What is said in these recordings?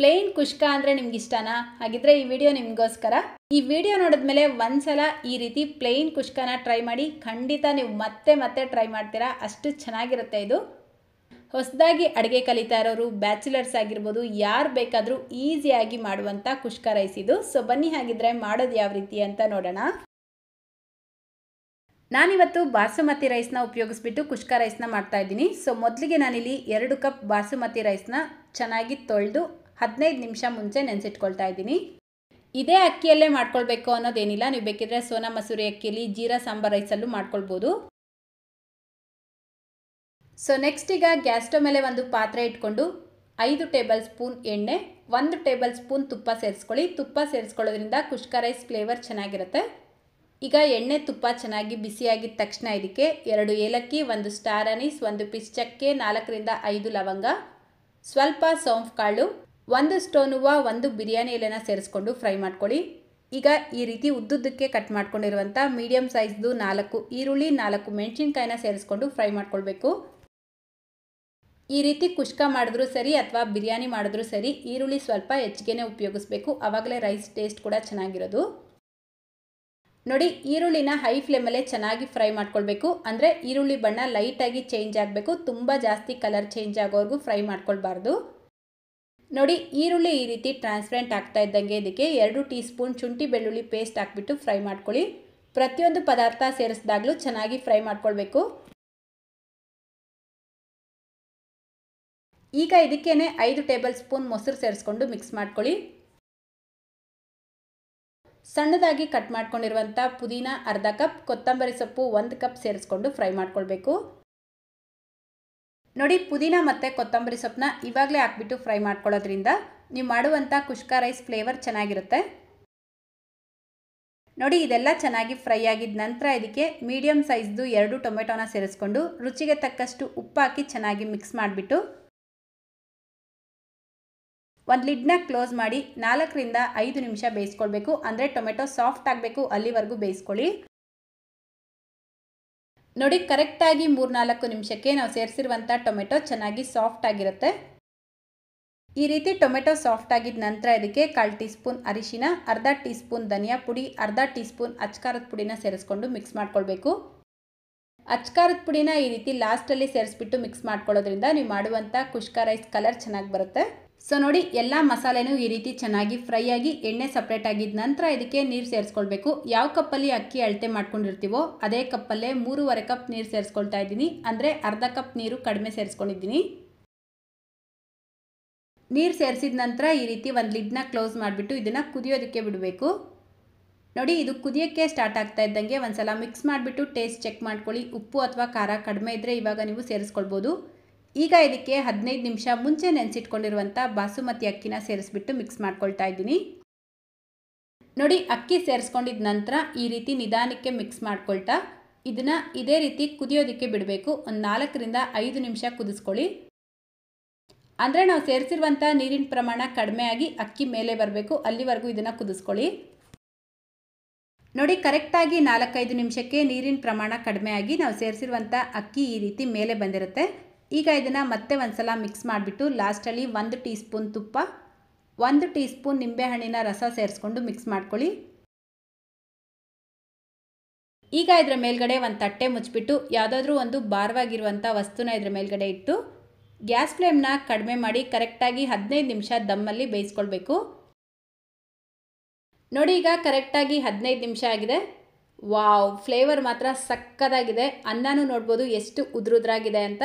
plane ಕುಷ್ಕ ಅಂದರೆ ನಿಮ್ಗೆ ಇಷ್ಟನಾ ಹಾಗಿದ್ರೆ ಈ ವಿಡಿಯೋ ನಿಮಗೋಸ್ಕರ ಈ ವಿಡಿಯೋ ನೋಡಿದ್ಮೇಲೆ ಒಂದ್ಸಲ ಈ ರೀತಿ ಪ್ಲೇನ್ ಕುಷ್ಕನ ಟ್ರೈ ಮಾಡಿ ಖಂಡಿತ ನೀವು ಮತ್ತೆ ಮತ್ತೆ ಟ್ರೈ ಮಾಡ್ತೀರಾ ಅಷ್ಟು ಚೆನ್ನಾಗಿರುತ್ತೆ ಇದು ಹೊಸದಾಗಿ ಅಡುಗೆ ಕಲಿತಾ ಇರೋರು ಬ್ಯಾಚುಲರ್ಸ್ ಆಗಿರ್ಬೋದು ಯಾರು ಬೇಕಾದರೂ ಈಸಿಯಾಗಿ ಮಾಡುವಂಥ ಕುಷ್ಕ ರೈಸ್ ಇದು ಸೊ ಬನ್ನಿ ಹಾಗಿದ್ರೆ ಮಾಡೋದು ಯಾವ ರೀತಿ ಅಂತ ನೋಡೋಣ ನಾನಿವತ್ತು ಬಾಸುಮತಿ ರೈಸ್ನ ಉಪಯೋಗಿಸ್ಬಿಟ್ಟು ಕುಷ್ಕ ರೈಸ್ನ ಮಾಡ್ತಾ ಇದ್ದೀನಿ ಸೊ ಮೊದಲಿಗೆ ನಾನಿಲ್ಲಿ ಎರಡು ಕಪ್ ಬಾಸುಮತಿ ರೈಸ್ನ ಚೆನ್ನಾಗಿ ತೊಳೆದು ಹದಿನೈದು ನಿಮಿಷ ಮುಂಚೆ ನೆನೆಸಿಟ್ಕೊಳ್ತಾ ಇದ್ದೀನಿ ಇದೇ ಅಕ್ಕಿಯಲ್ಲೇ ಮಾಡ್ಕೊಳ್ಬೇಕು ಅನ್ನೋದೇನಿಲ್ಲ ನೀವು ಬೇಕಿದ್ರೆ ಸೋನಾ ಮಸೂರಿ ಅಕ್ಕಿಯಲ್ಲಿ ಜೀರಾ ಸಾಂಬಾರ್ ರೈಸಲ್ಲೂ ಮಾಡ್ಕೊಳ್ಬೋದು ಸೊ ನೆಕ್ಸ್ಟ್ ಈಗ ಗ್ಯಾಸ್ ಸ್ಟವ್ ಮೇಲೆ ಒಂದು ಪಾತ್ರೆ ಇಟ್ಕೊಂಡು ಐದು ಟೇಬಲ್ ಸ್ಪೂನ್ ಎಣ್ಣೆ ಒಂದು ಟೇಬಲ್ ಸ್ಪೂನ್ ತುಪ್ಪ ಸೇರಿಸ್ಕೊಳ್ಳಿ ತುಪ್ಪ ಸೇರಿಸ್ಕೊಳ್ಳೋದ್ರಿಂದ ಕುಷ್ಕ ರೈಸ್ ಫ್ಲೇವರ್ ಚೆನ್ನಾಗಿರುತ್ತೆ ಈಗ ಎಣ್ಣೆ ತುಪ್ಪ ಚೆನ್ನಾಗಿ ಬಿಸಿಯಾಗಿದ್ದ ತಕ್ಷಣ ಇದಕ್ಕೆ ಎರಡು ಏಲಕ್ಕಿ ಒಂದು ಸ್ಟಾರ್ ಅನೀಸ್ ಒಂದು ಪಿಸ್ ಚಕ್ಕೆ ನಾಲ್ಕರಿಂದ ಐದು ಲವಂಗ ಸ್ವಲ್ಪ ಸೋಂಫ್ ಕಾಳು ಒಂದು ಸ್ಟೋನುವ ಒಂದು ಬಿರಿಯಾನಿ ಎಲೆನ ಸೇರಿಸ್ಕೊಂಡು ಫ್ರೈ ಮಾಡ್ಕೊಳ್ಳಿ ಈಗ ಈ ರೀತಿ ಉದ್ದುದ್ದಕ್ಕೆ ಕಟ್ ಮಾಡ್ಕೊಂಡಿರುವಂಥ ಮೀಡಿಯಮ್ ಸೈಜ್ದು ನಾಲ್ಕು ಈರುಳ್ಳಿ ನಾಲ್ಕು ಮೆಣಸಿನ್ಕಾಯಿನ ಸೇರಿಸ್ಕೊಂಡು ಫ್ರೈ ಮಾಡ್ಕೊಳ್ಬೇಕು ಈ ರೀತಿ ಕುಷ್ಕ ಮಾಡಿದ್ರೂ ಸರಿ ಅಥವಾ ಬಿರಿಯಾನಿ ಮಾಡಿದ್ರೂ ಸರಿ ಈರುಳ್ಳಿ ಸ್ವಲ್ಪ ಹೆಚ್ಚಿಗೆನೇ ಉಪಯೋಗಿಸ್ಬೇಕು ಆವಾಗಲೇ ರೈಸ್ ಟೇಸ್ಟ್ ಕೂಡ ಚೆನ್ನಾಗಿರೋದು ನೋಡಿ ಈರುಳ್ಳಿನ ಹೈ ಫ್ಲೇಮಲ್ಲೇ ಚೆನ್ನಾಗಿ ಫ್ರೈ ಮಾಡ್ಕೊಳ್ಬೇಕು ಅಂದರೆ ಈರುಳ್ಳಿ ಬಣ್ಣ ಲೈಟಾಗಿ ಚೇಂಜ್ ಆಗಬೇಕು ತುಂಬ ಜಾಸ್ತಿ ಕಲರ್ ಚೇಂಜ್ ಆಗೋವರೆಗೂ ಫ್ರೈ ಮಾಡ್ಕೊಳ್ಬಾರ್ದು ನೋಡಿ ಈರುಳ್ಳಿ ಈ ರೀತಿ ಟ್ರಾನ್ಸ್ಪರೆಂಟ್ ಆಗ್ತಾ ಇದ್ದಂಗೆ ಇದಕ್ಕೆ ಎರಡು ಟೀ ಸ್ಪೂನ್ ಶುಂಠಿ ಬೆಳ್ಳುಳ್ಳಿ ಪೇಸ್ಟ್ ಹಾಕ್ಬಿಟ್ಟು ಫ್ರೈ ಮಾಡ್ಕೊಳ್ಳಿ ಪ್ರತಿಯೊಂದು ಪದಾರ್ಥ ಸೇರಿಸಿದಾಗಲೂ ಚೆನ್ನಾಗಿ ಫ್ರೈ ಮಾಡ್ಕೊಳ್ಬೇಕು ಈಗ ಇದಕ್ಕೇನೆ ಐದು ಟೇಬಲ್ ಸ್ಪೂನ್ ಮೊಸರು ಸೇರಿಸ್ಕೊಂಡು ಮಿಕ್ಸ್ ಮಾಡ್ಕೊಳ್ಳಿ ಸಣ್ಣದಾಗಿ ಕಟ್ ಮಾಡ್ಕೊಂಡಿರುವಂಥ ಪುದೀನ ಅರ್ಧ ಕಪ್ ಕೊತ್ತಂಬರಿ ಸೊಪ್ಪು ಒಂದು ಕಪ್ ಸೇರಿಸ್ಕೊಂಡು ಫ್ರೈ ಮಾಡ್ಕೊಳ್ಬೇಕು ನೋಡಿ ಪುದೀನ ಮತ್ತು ಕೊತ್ತಂಬರಿ ಸೊಪ್ಪನ್ನ ಇವಾಗಲೇ ಹಾಕ್ಬಿಟ್ಟು ಫ್ರೈ ಮಾಡ್ಕೊಳ್ಳೋದ್ರಿಂದ ನೀವು ಮಾಡುವಂಥ ಕುಷ್ಕ ರೈಸ್ ಫ್ಲೇವರ್ ಚೆನ್ನಾಗಿರುತ್ತೆ ನೋಡಿ ಇದೆಲ್ಲ ಚೆನ್ನಾಗಿ ಫ್ರೈ ಆಗಿದ ನಂತರ ಇದಕ್ಕೆ ಮೀಡಿಯಮ್ ಸೈಜ್ದು ಎರಡು ಟೊಮೆಟೊನ ಸೇರಿಸ್ಕೊಂಡು ರುಚಿಗೆ ತಕ್ಕಷ್ಟು ಉಪ್ಪು ಹಾಕಿ ಚೆನ್ನಾಗಿ ಮಿಕ್ಸ್ ಮಾಡಿಬಿಟ್ಟು ಒಂದು ಲಿಡ್ನ ಕ್ಲೋಸ್ ಮಾಡಿ ನಾಲ್ಕರಿಂದ ಐದು ನಿಮಿಷ ಬೇಯಿಸ್ಕೊಳ್ಬೇಕು ಅಂದರೆ ಟೊಮೆಟೊ ಸಾಫ್ಟ್ ಆಗಬೇಕು ಅಲ್ಲಿವರೆಗೂ ಬೇಯಿಸ್ಕೊಳ್ಳಿ ನೋಡಿ ಕರೆಕ್ಟಾಗಿ ಮೂರ್ನಾಲ್ಕು ನಿಮಿಷಕ್ಕೆ ನಾವು ಸೇರಿಸಿರುವಂಥ ಟೊಮೆಟೊ ಚೆನ್ನಾಗಿ ಸಾಫ್ಟ್ ಆಗಿರುತ್ತೆ ಈ ರೀತಿ ಟೊಮೆಟೊ ಸಾಫ್ಟ್ ಆಗಿದ ನಂತರ ಇದಕ್ಕೆ ಕಾಲು ಟೀ ಸ್ಪೂನ್ ಅರಿಶಿನ ಅರ್ಧ ಟೀ ಸ್ಪೂನ್ ಧನಿಯಾ ಪುಡಿ ಅರ್ಧ ಟೀ ಸ್ಪೂನ್ ಅಚ್ಕಾರದ ಪುಡಿನ ಸೇರಿಸ್ಕೊಂಡು ಮಿಕ್ಸ್ ಮಾಡ್ಕೊಳ್ಬೇಕು ಅಚ್ಕಾರದ ಪುಡಿನ ಈ ರೀತಿ ಲಾಸ್ಟಲ್ಲಿ ಸೇರಿಸ್ಬಿಟ್ಟು ಮಿಕ್ಸ್ ಮಾಡ್ಕೊಳ್ಳೋದ್ರಿಂದ ನೀವು ಮಾಡುವಂಥ ಕುಷ್ಕ ರೈಸ್ ಕಲರ್ ಚೆನ್ನಾಗಿ ಬರುತ್ತೆ ಸೊ ನೋಡಿ ಎಲ್ಲ ಮಸಾಲೆನೂ ಈ ರೀತಿ ಚೆನ್ನಾಗಿ ಫ್ರೈ ಆಗಿ ಎಣ್ಣೆ ಸಪ್ರೇಟ್ ಆಗಿದ ನಂತರ ಇದಕ್ಕೆ ನೀರು ಸೇರಿಸ್ಕೊಳ್ಬೇಕು ಯಾವ ಕಪ್ಪಲ್ಲಿ ಅಕ್ಕಿ ಅಳತೆ ಮಾಡ್ಕೊಂಡಿರ್ತೀವೋ ಅದೇ ಕಪ್ಪಲ್ಲೇ ಮೂರುವರೆ ಕಪ್ ನೀರು ಸೇರಿಸ್ಕೊಳ್ತಾ ಇದ್ದೀನಿ ಅಂದರೆ ಅರ್ಧ ಕಪ್ ನೀರು ಕಡಿಮೆ ಸೇರಿಸ್ಕೊಂಡಿದ್ದೀನಿ ನೀರು ಸೇರಿಸಿದ ನಂತರ ಈ ರೀತಿ ಒಂದು ಲಿಡ್ನ ಕ್ಲೋಸ್ ಮಾಡಿಬಿಟ್ಟು ಇದನ್ನು ಕುದಿಯೋದಕ್ಕೆ ಬಿಡಬೇಕು ನೋಡಿ ಇದು ಕುದಿಯೋಕ್ಕೆ ಸ್ಟಾರ್ಟ್ ಆಗ್ತಾ ಇದ್ದಂಗೆ ಒಂದು ಸಲ ಮಿಕ್ಸ್ ಮಾಡಿಬಿಟ್ಟು ಟೇಸ್ಟ್ ಚೆಕ್ ಮಾಡ್ಕೊಳ್ಳಿ ಉಪ್ಪು ಅಥವಾ ಖಾರ ಕಡಿಮೆ ಇದ್ದರೆ ಇವಾಗ ನೀವು ಸೇರಿಸ್ಕೊಳ್ಬೋದು ಈಗ ಇದಕ್ಕೆ ಹದಿನೈದು ನಿಮಿಷ ಮುಂಚೆ ನೆನೆಸಿಟ್ಕೊಂಡಿರುವಂಥ ಬಾಸುಮತಿ ಅಕ್ಕಿನ ಸೇರಿಸ್ಬಿಟ್ಟು ಮಿಕ್ಸ್ ಮಾಡ್ಕೊಳ್ತಾ ಇದ್ದೀನಿ ನೋಡಿ ಅಕ್ಕಿ ಸೇರಿಸ್ಕೊಂಡಿದ ನಂತರ ಈ ರೀತಿ ನಿಧಾನಕ್ಕೆ ಮಿಕ್ಸ್ ಮಾಡ್ಕೊಳ್ತಾ ಇದನ್ನು ಇದೇ ರೀತಿ ಕುದಿಯೋದಕ್ಕೆ ಬಿಡಬೇಕು ಒಂದು ನಾಲ್ಕರಿಂದ ಐದು ನಿಮಿಷ ಕುದಿಸ್ಕೊಳ್ಳಿ ಅಂದರೆ ನಾವು ಸೇರಿಸಿರುವಂಥ ನೀರಿನ ಪ್ರಮಾಣ ಕಡಿಮೆ ಆಗಿ ಅಕ್ಕಿ ಮೇಲೆ ಬರಬೇಕು ಅಲ್ಲಿವರೆಗೂ ಇದನ್ನು ಕುದಿಸ್ಕೊಳ್ಳಿ ನೋಡಿ ಕರೆಕ್ಟಾಗಿ ನಾಲ್ಕೈದು ನಿಮಿಷಕ್ಕೆ ನೀರಿನ ಪ್ರಮಾಣ ಆಗಿ ನಾವು ಸೇರಿಸಿರುವಂಥ ಅಕ್ಕಿ ಈ ರೀತಿ ಮೇಲೆ ಬಂದಿರುತ್ತೆ ಈಗ ಇದನ್ನು ಮತ್ತೆ ಒಂದು ಸಲ ಮಿಕ್ಸ್ ಮಾಡಿಬಿಟ್ಟು ಲಾಸ್ಟಲ್ಲಿ ಒಂದು ಟೀ ಸ್ಪೂನ್ ತುಪ್ಪ ಒಂದು ಟೀ ಸ್ಪೂನ್ ನಿಂಬೆಹಣ್ಣಿನ ರಸ ಸೇರಿಸ್ಕೊಂಡು ಮಿಕ್ಸ್ ಮಾಡ್ಕೊಳ್ಳಿ ಈಗ ಇದರ ಮೇಲ್ಗಡೆ ಒಂದು ತಟ್ಟೆ ಮುಚ್ಚಿಬಿಟ್ಟು ಯಾವುದಾದ್ರೂ ಒಂದು ಭಾರವಾಗಿರುವಂಥ ವಸ್ತುನ ಇದರ ಮೇಲ್ಗಡೆ ಇಟ್ಟು ಗ್ಯಾಸ್ ಫ್ಲೇಮ್ನ ಕಡಿಮೆ ಮಾಡಿ ಕರೆಕ್ಟಾಗಿ ಹದಿನೈದು ನಿಮಿಷ ದಮ್ಮಲ್ಲಿ ಬೇಯಿಸ್ಕೊಳ್ಬೇಕು ನೋಡಿ ಈಗ ಕರೆಕ್ಟಾಗಿ ಹದಿನೈದು ನಿಮಿಷ ಆಗಿದೆ ವಾವ್ ಫ್ಲೇವರ್ ಮಾತ್ರ ಸಕ್ಕದಾಗಿದೆ ಅನ್ನನೂ ನೋಡ್ಬೋದು ಎಷ್ಟು ಉದುರುದ್ರಾಗಿದೆ ಅಂತ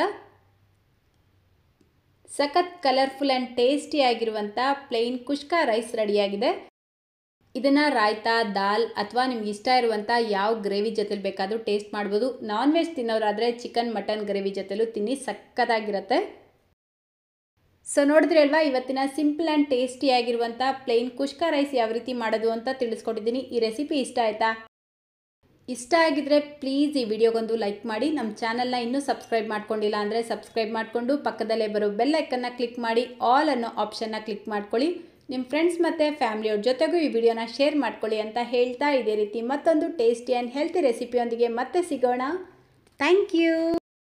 ಸಖತ್ ಕಲರ್ಫುಲ್ ಆ್ಯಂಡ್ ಟೇಸ್ಟಿಯಾಗಿರುವಂಥ ಪ್ಲೇನ್ ಕುಷ್ಕ ರೈಸ್ ರೆಡಿಯಾಗಿದೆ ಇದನ್ನು ರಾಯ್ತಾ ದಾಲ್ ಅಥವಾ ನಿಮ್ಗೆ ಇಷ್ಟ ಇರುವಂಥ ಯಾವ ಗ್ರೇವಿ ಜೊತೆಲಿ ಬೇಕಾದರೂ ಟೇಸ್ಟ್ ಮಾಡ್ಬೋದು ನಾನ್ ವೆಜ್ ತಿನ್ನೋರಾದರೆ ಚಿಕನ್ ಮಟನ್ ಗ್ರೇವಿ ಜೊತೆಲೂ ತಿನ್ನಿ ಸಕ್ಕತ್ತಾಗಿರುತ್ತೆ ಸೊ ನೋಡಿದ್ರೆ ಅಲ್ವಾ ಇವತ್ತಿನ ಸಿಂಪಲ್ ಆ್ಯಂಡ್ ಟೇಸ್ಟಿಯಾಗಿರುವಂಥ ಪ್ಲೇನ್ ಕುಷ್ಕ ರೈಸ್ ಯಾವ ರೀತಿ ಮಾಡೋದು ಅಂತ ತಿಳಿಸ್ಕೊಟ್ಟಿದ್ದೀನಿ ಈ ರೆಸಿಪಿ ಇಷ್ಟ ಆಯಿತಾ ಇಷ್ಟ ಆಗಿದ್ರೆ ಪ್ಲೀಸ್ ಈ ವಿಡಿಯೋಗೊಂದು ಲೈಕ್ ಮಾಡಿ ನಮ್ಮ ಚಾನಲ್ನ ಇನ್ನೂ ಸಬ್ಸ್ಕ್ರೈಬ್ ಮಾಡ್ಕೊಂಡಿಲ್ಲ ಅಂದರೆ ಸಬ್ಸ್ಕ್ರೈಬ್ ಮಾಡಿಕೊಂಡು ಪಕ್ಕದಲ್ಲೇ ಬರೋ ಬೆಲ್ಲೈಕನ್ನು ಕ್ಲಿಕ್ ಮಾಡಿ ಆಲ್ ಅನ್ನೋ ಆಪ್ಷನ್ನ ಕ್ಲಿಕ್ ಮಾಡ್ಕೊಳ್ಳಿ ನಿಮ್ಮ ಫ್ರೆಂಡ್ಸ್ ಮತ್ತು ಫ್ಯಾಮಿಲಿಯವ್ರ ಜೊತೆಗೂ ಈ ವಿಡಿಯೋನ ಶೇರ್ ಮಾಡ್ಕೊಳ್ಳಿ ಅಂತ ಹೇಳ್ತಾ ಇದೇ ರೀತಿ ಮತ್ತೊಂದು ಟೇಸ್ಟಿ ಆ್ಯಂಡ್ ಹೆಲ್ತಿ ರೆಸಿಪಿಯೊಂದಿಗೆ ಮತ್ತೆ ಸಿಗೋಣ ಥ್ಯಾಂಕ್ ಯು